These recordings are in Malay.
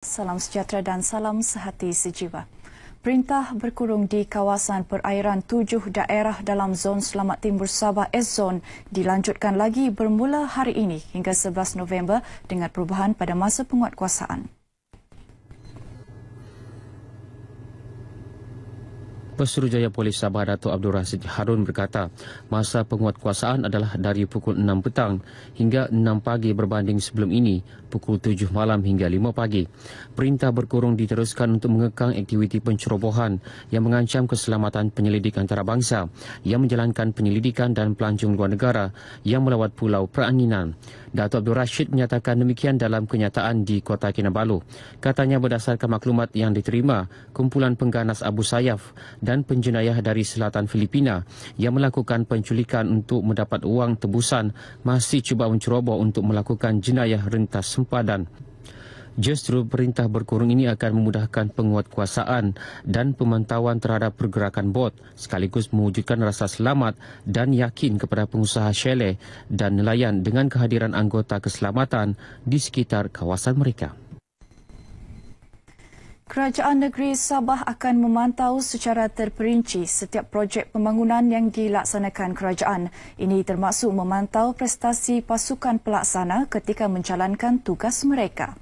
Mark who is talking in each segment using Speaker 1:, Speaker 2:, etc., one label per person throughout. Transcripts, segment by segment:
Speaker 1: Salam sejahtera dan salam sehati sejiwa. Perintah berkurung di kawasan perairan tujuh daerah dalam zon Selamat Timur Sabah S-Zone dilanjutkan lagi bermula hari ini hingga 11 November dengan perubahan pada masa penguatkuasaan.
Speaker 2: Pesuruhjaya Polis Sabah Datuk Abdul Rashid Harun berkata, masa penguatkuasaan adalah dari pukul 6 petang hingga 6 pagi berbanding sebelum ini, pukul 7 malam hingga 5 pagi. Perintah berkurung diteruskan untuk mengekang aktiviti pencerobohan yang mengancam keselamatan penyelidik antarabangsa yang menjalankan penyelidikan dan pelancong luar negara yang melawat Pulau Peranginan. Datuk Abdul Rashid menyatakan demikian dalam kenyataan di Kota Kinabalu. Katanya berdasarkan maklumat yang diterima, kumpulan pengganas Abu Sayyaf dan penjenayah dari selatan Filipina yang melakukan penculikan untuk mendapat wang tebusan masih cuba menceroboh untuk melakukan jenayah rentas sempadan. Justru perintah berkurung ini akan memudahkan penguatkuasaan dan pemantauan terhadap pergerakan bot sekaligus mewujudkan rasa selamat dan yakin kepada pengusaha chalet dan nelayan dengan kehadiran anggota keselamatan di sekitar kawasan mereka.
Speaker 1: Kerajaan Negeri Sabah akan memantau secara terperinci setiap projek pembangunan yang dilaksanakan kerajaan. Ini termasuk memantau prestasi pasukan pelaksana ketika menjalankan tugas mereka.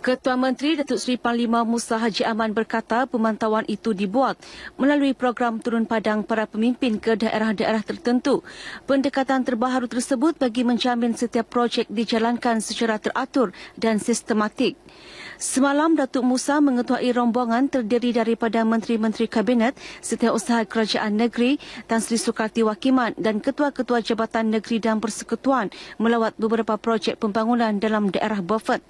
Speaker 3: Ketua Menteri Datuk Seri Panglima Musa Haji Aman berkata pemantauan itu dibuat melalui program turun padang para pemimpin ke daerah-daerah tertentu. Pendekatan terbaru tersebut bagi menjamin setiap projek dijalankan secara teratur dan sistematik. Semalam Datuk Musa mengetuai rombongan terdiri daripada menteri-menteri kabinet, setiausaha kerajaan negeri, Tan Sri Sukarti Wakiman dan ketua-ketua jabatan negeri dan persekutuan melawat beberapa projek pembangunan dalam daerah Beaufort.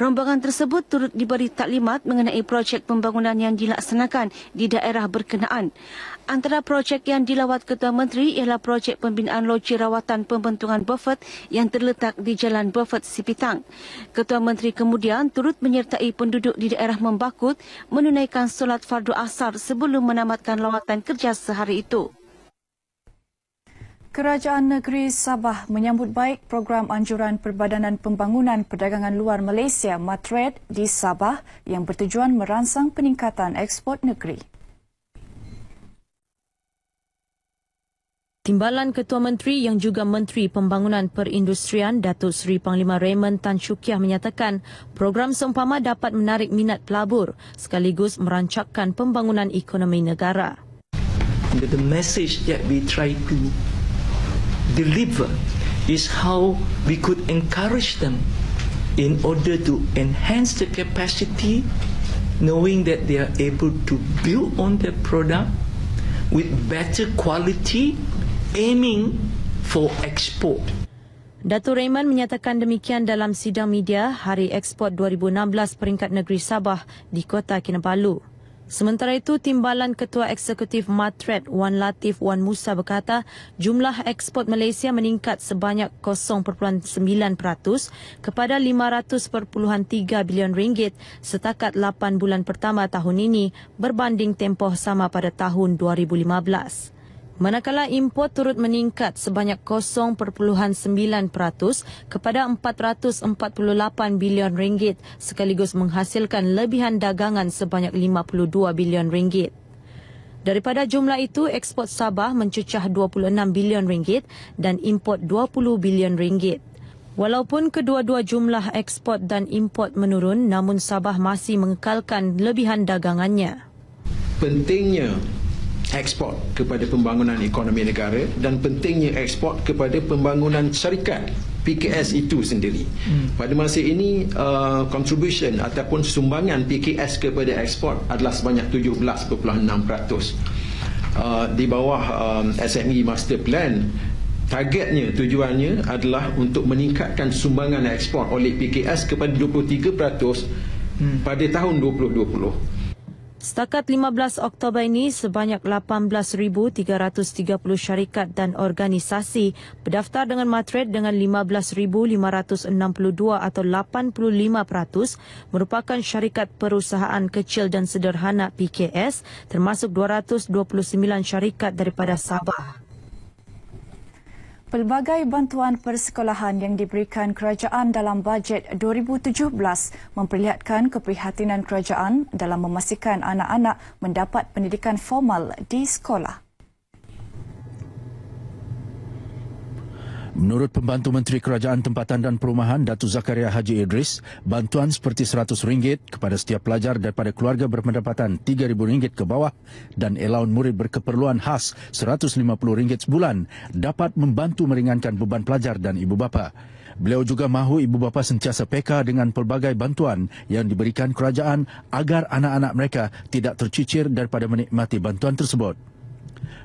Speaker 3: Rombongan tersebut turut diberi taklimat mengenai projek pembangunan yang dilaksanakan di daerah berkenaan. Antara projek yang dilawat Ketua Menteri ialah projek pembinaan loji rawatan pembentukan Buffett yang terletak di Jalan Buffett Sipitang. Ketua Menteri kemudian turut menyertai penduduk di daerah Membakut menunaikan solat fardu asar sebelum menamatkan lawatan kerja sehari itu.
Speaker 1: Kerajaan Negeri Sabah menyambut baik program anjuran Perbadanan Pembangunan Perdagangan Luar Malaysia Matred di Sabah yang bertujuan merangsang peningkatan ekspor negeri.
Speaker 3: Timbalan Ketua Menteri yang juga Menteri Pembangunan Perindustrian Datuk Seri Panglima Raymond Tan Shukiah menyatakan program seumpama dapat menarik minat pelabur sekaligus merancakkan pembangunan ekonomi negara.
Speaker 4: The message that we try to deliver is how we could encourage them in order to enhance the capacity knowing that they are able to build on their product with better quality aiming for export.
Speaker 3: Dato' Raymond menyatakan demikian dalam sidang media Hari Ekspor 2016 Peringkat Negeri Sabah di Kota Kinabalu. Sementara itu, Timbalan Ketua Eksekutif Matret Wan Latif Wan Musa berkata jumlah ekspor Malaysia meningkat sebanyak 0.9% kepada 500.3 bilion ringgit setakat 8 bulan pertama tahun ini berbanding tempoh sama pada tahun 2015. Manakala import turut meningkat sebanyak 0.9% kepada 448 bilion ringgit sekaligus menghasilkan lebihan dagangan sebanyak 52 bilion ringgit. Daripada jumlah itu, ekspor Sabah mencecah 26 bilion ringgit dan import 20 bilion ringgit. Walaupun kedua-dua jumlah ekspor dan import menurun, namun Sabah masih mengekalkan lebihan dagangannya.
Speaker 4: Pentingnya ekspor kepada pembangunan ekonomi negara dan pentingnya ekspor kepada pembangunan syarikat PKS itu sendiri. Hmm. Pada masa ini uh, contribution ataupun sumbangan PKS kepada ekspor adalah sebanyak 17.6%. Uh, di bawah um, SME Master Plan targetnya tujuannya adalah untuk meningkatkan sumbangan ekspor oleh PKS kepada 23% hmm. pada tahun 2020.
Speaker 3: Setakat 15 Oktober ini, sebanyak 18,330 syarikat dan organisasi berdaftar dengan matret dengan 15,562 atau 85% merupakan syarikat perusahaan kecil dan sederhana PKS termasuk 229 syarikat daripada Sabah.
Speaker 1: Pelbagai bantuan persekolahan yang diberikan kerajaan dalam bajet 2017 memperlihatkan keprihatinan kerajaan dalam memastikan anak-anak mendapat pendidikan formal di sekolah.
Speaker 4: Menurut Pembantu Menteri Kerajaan Tempatan dan Perumahan Datu Zakaria Haji Idris, bantuan seperti RM100 kepada setiap pelajar daripada keluarga berpendapatan RM3,000 ke bawah dan elaun murid berkeperluan khas RM150 sebulan dapat membantu meringankan beban pelajar dan ibu bapa. Beliau juga mahu ibu bapa sentiasa peka dengan pelbagai bantuan yang diberikan kerajaan agar anak-anak mereka tidak tercicir daripada menikmati bantuan tersebut.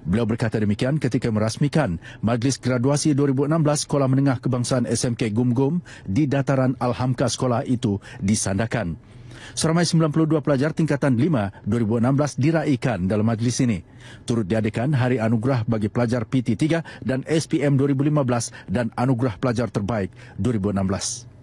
Speaker 4: Beliau berkata demikian ketika merasmikan Majlis Graduasi 2016 Sekolah Menengah Kebangsaan SMK Gumgum -Gum di dataran Alhamka sekolah itu disandakan. Seramai 92 pelajar tingkatan 5 2016 diraihkan dalam majlis ini. Turut diadakan hari anugerah bagi pelajar PT3 dan SPM 2015 dan anugerah pelajar terbaik 2016.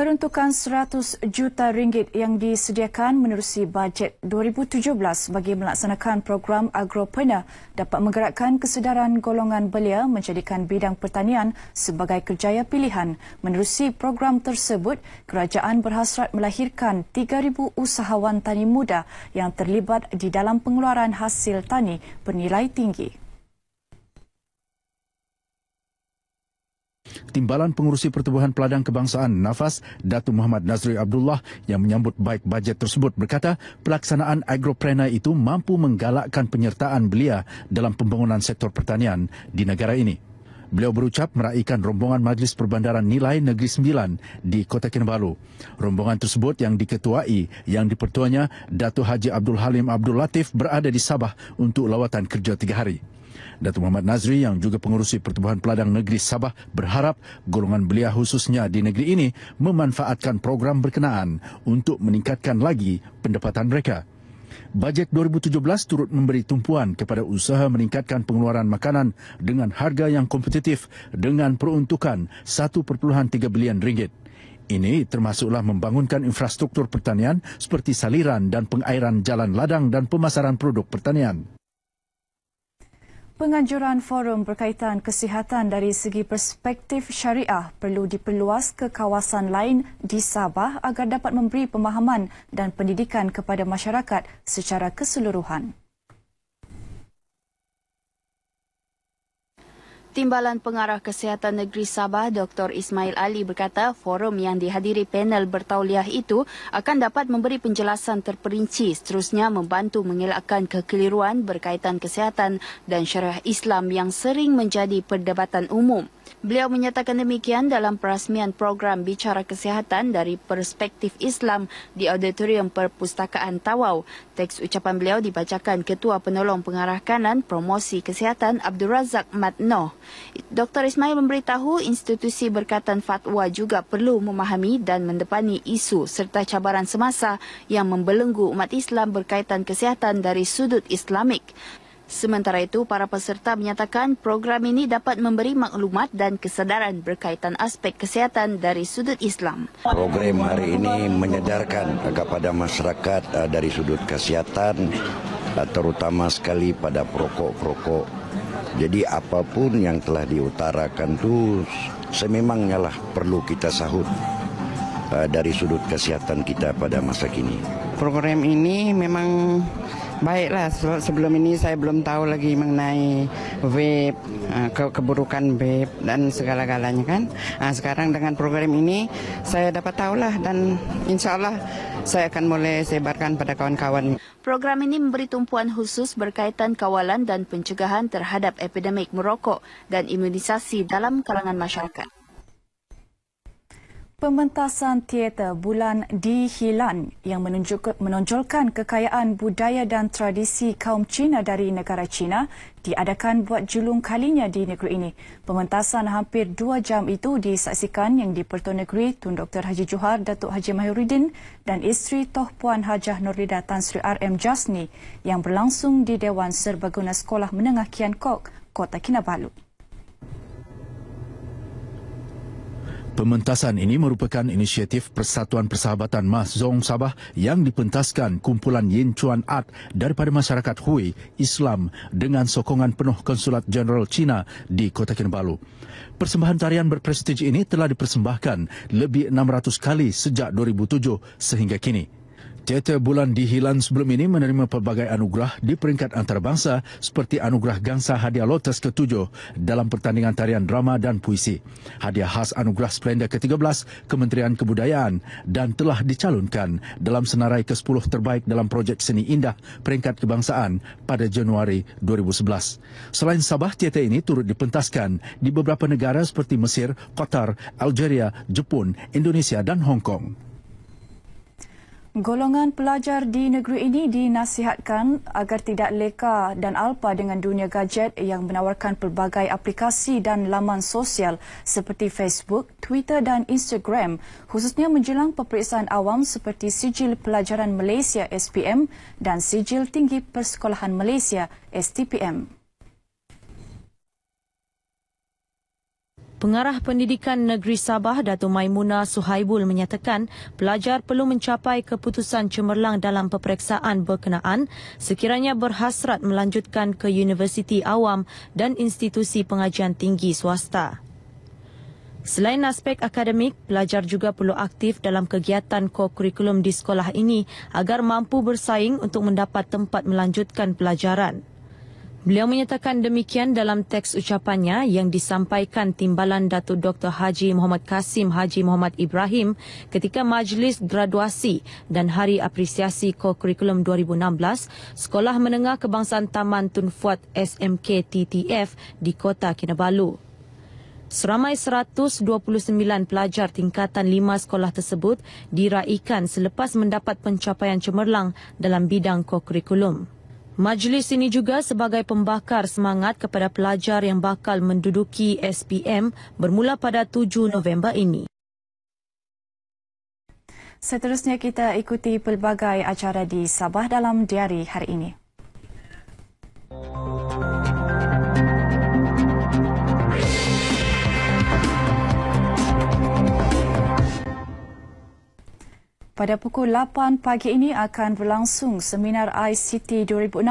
Speaker 1: Peruntukan 100 juta ringgit yang disediakan menerusi bajet 2017 bagi melaksanakan program agropena dapat menggerakkan kesedaran golongan belia menjadikan bidang pertanian sebagai kerjaya pilihan. Menerusi program tersebut, kerajaan berhasrat melahirkan 3,000 usahawan tani muda yang terlibat di dalam pengeluaran hasil tani bernilai tinggi.
Speaker 4: Timbalan Pengurusi Pertubuhan Peladang Kebangsaan Nafas, Datu Muhammad Nazri Abdullah yang menyambut baik bajet tersebut berkata pelaksanaan agroprena itu mampu menggalakkan penyertaan belia dalam pembangunan sektor pertanian di negara ini. Beliau berucap meraihkan rombongan Majlis Perbandaran Nilai Negeri Sembilan di Kota Kinabalu. Rombongan tersebut yang diketuai yang dipertuanya Datu Haji Abdul Halim Abdul Latif berada di Sabah untuk lawatan kerja tiga hari. Datuk Muhammad Nazri yang juga pengurusi Pertubuhan Peladang Negeri Sabah berharap golongan belia khususnya di negeri ini memanfaatkan program berkenaan untuk meningkatkan lagi pendapatan mereka. Bajet 2017 turut memberi tumpuan kepada usaha meningkatkan pengeluaran makanan dengan harga yang kompetitif dengan peruntukan 1.3 bilion ringgit. Ini termasuklah membangunkan infrastruktur pertanian seperti saliran dan pengairan jalan ladang dan pemasaran produk pertanian.
Speaker 1: Penganjuran forum berkaitan kesihatan dari segi perspektif syariah perlu diperluas ke kawasan lain di Sabah agar dapat memberi pemahaman dan pendidikan kepada masyarakat secara keseluruhan.
Speaker 5: Timbalan Pengarah Kesihatan Negeri Sabah Dr. Ismail Ali berkata forum yang dihadiri panel bertauliah itu akan dapat memberi penjelasan terperinci seterusnya membantu mengelakkan kekeliruan berkaitan kesihatan dan syariah Islam yang sering menjadi perdebatan umum. Beliau menyatakan demikian dalam perasmian program Bicara Kesihatan dari Perspektif Islam di Auditorium Perpustakaan Tawau. Teks ucapan beliau dibacakan Ketua Penolong Pengarah Kanan Promosi Kesihatan Abdul Razak Mat Matnoh. Dr. Ismail memberitahu institusi berkatan fatwa juga perlu memahami dan mendepani isu serta cabaran semasa yang membelenggu umat Islam berkaitan kesihatan dari sudut Islamik. Sementara itu, para peserta menyatakan program ini dapat memberi maklumat dan kesedaran berkaitan aspek kesihatan dari sudut Islam.
Speaker 4: Program hari ini menyedarkan ah, kepada masyarakat ah, dari sudut kesihatan, ah, terutama sekali pada perokok-perokok. Jadi apapun yang telah diutarakan itu sememangnya lah perlu kita sahut dari sudut kesihatan kita pada masa kini.
Speaker 2: Program ini memang Baiklah, sebelum ini saya belum tahu lagi mengenai vape, eh, keburukan vape dan segala-galanya kan. Nah, sekarang dengan program ini saya dapat tahu lah dan insya Allah saya akan mulai sebarkan pada kawan-kawan.
Speaker 5: Program ini memberi tumpuan khusus berkaitan kawalan dan pencegahan terhadap epidemik merokok dan imunisasi dalam kalangan masyarakat.
Speaker 1: Pementasan teater Bulan Dihilan yang menunjuk, menonjolkan kekayaan budaya dan tradisi kaum Cina dari negara Cina diadakan buat julung kalinya di negeri ini. Pementasan hampir dua jam itu disaksikan yang di Pertuan Negeri Tun Dr. Haji Johar Datuk Haji Mahiruddin dan isteri Toh Puan Hajah Nurida Tan Sri RM Jasni yang berlangsung di Dewan Serbaguna Sekolah Menengah Kian Kok, Kota Kinabalu.
Speaker 4: Pementasan ini merupakan inisiatif Persatuan Persahabatan Mas Zong Sabah yang dipentaskan kumpulan Yin Chuan Art daripada masyarakat Hui Islam dengan sokongan penuh Konsulat Jeneral China di Kota Kinabalu. Persembahan tarian berprestij ini telah dipersembahkan lebih 600 kali sejak 2007 sehingga kini. Teater Bulan di Hilan sebelum ini menerima pelbagai anugerah di peringkat antarabangsa seperti anugerah Gangsa Hadiah Lotus ke-7 dalam pertandingan tarian drama dan puisi. Hadiah khas anugerah Splenda ke-13 Kementerian Kebudayaan dan telah dicalonkan dalam senarai ke-10 terbaik dalam projek seni indah peringkat kebangsaan pada Januari 2011. Selain Sabah, teater ini turut dipentaskan di beberapa negara seperti Mesir, Qatar, Algeria, Jepun, Indonesia dan Hong Kong.
Speaker 1: Golongan pelajar di negeri ini dinasihatkan agar tidak leka dan alpa dengan dunia gadget yang menawarkan pelbagai aplikasi dan laman sosial seperti Facebook, Twitter dan Instagram khususnya menjelang peperiksaan awam seperti Sijil Pelajaran Malaysia SPM dan Sijil Tinggi Persekolahan Malaysia STPM.
Speaker 3: Pengarah Pendidikan Negeri Sabah Datu Maimuna Suhaibul menyatakan pelajar perlu mencapai keputusan cemerlang dalam peperiksaan berkenaan sekiranya berhasrat melanjutkan ke universiti awam dan institusi pengajian tinggi swasta. Selain aspek akademik, pelajar juga perlu aktif dalam kegiatan kokurikulum di sekolah ini agar mampu bersaing untuk mendapat tempat melanjutkan pelajaran. Beliau menyatakan demikian dalam teks ucapannya yang disampaikan timbalan Datuk Dr. Haji Muhammad Kasim Haji Muhammad Ibrahim ketika majlis graduasi dan hari apresiasi kokurikulum 2016 Sekolah Menengah Kebangsaan Taman Tun Fuad SMK TTF di Kota Kinabalu. Seramai 129 pelajar tingkatan lima sekolah tersebut diraikan selepas mendapat pencapaian cemerlang dalam bidang kokurikulum. Majlis ini juga sebagai pembakar semangat kepada pelajar yang bakal menduduki SPM bermula pada 7 November ini.
Speaker 1: Seterusnya kita ikuti pelbagai acara di Sabah dalam diari hari ini. Oh. Pada pukul 8 pagi ini akan berlangsung seminar ICT 2016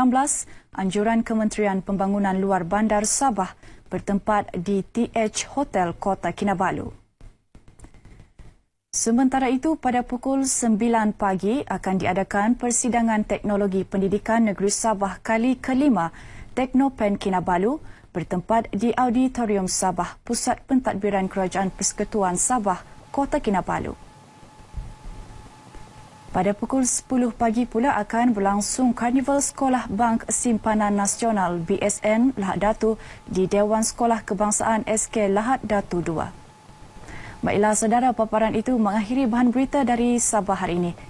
Speaker 1: anjuran Kementerian Pembangunan Luar Bandar Sabah bertempat di TH Hotel Kota Kinabalu. Sementara itu pada pukul 9 pagi akan diadakan persidangan teknologi pendidikan Negeri Sabah kali kelima Teknopen Kinabalu bertempat di Auditorium Sabah Pusat Pentadbiran Kerajaan Persekutuan Sabah Kota Kinabalu. Pada pukul 10 pagi pula akan berlangsung Karnival Sekolah Bank Simpanan Nasional BSN Lahat Datu di Dewan Sekolah Kebangsaan SK Lahat Datu 2. Baiklah saudara paparan itu mengakhiri bahan berita dari Sabah hari ini.